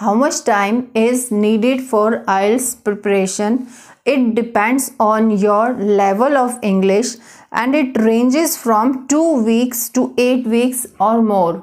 How much time is needed for IELTS preparation? It depends on your level of English and it ranges from 2 weeks to 8 weeks or more.